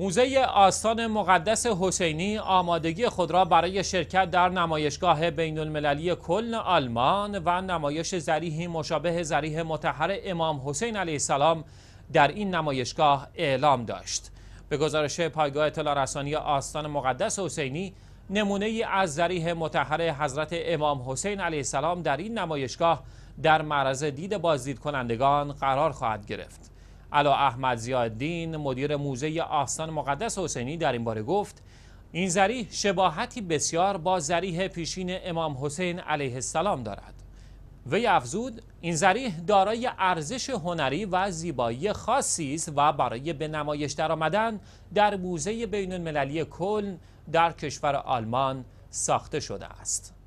موزه آستان مقدس حسینی آمادگی خود را برای شرکت در نمایشگاه بین المللی کلن آلمان و نمایش زریحی مشابه زریح متحر امام حسین علیه السلام در این نمایشگاه اعلام داشت. به گزارش پایگاه اطلاع رسانی آستان مقدس حسینی نمونه ای از زریح متحر حضرت امام حسین علیه السلام در این نمایشگاه در معرض دید بازدید کنندگان قرار خواهد گرفت. علا احمد زیادین مدیر موزه آستان مقدس حسینی در این باره گفت این زریح شباهتی بسیار با زریح پیشین امام حسین علیه السلام دارد وی افزود این زریح دارای ارزش هنری و زیبایی خاصی است و برای به نمایش درآمدن در موزه بین المللی کلن در کشور آلمان ساخته شده است.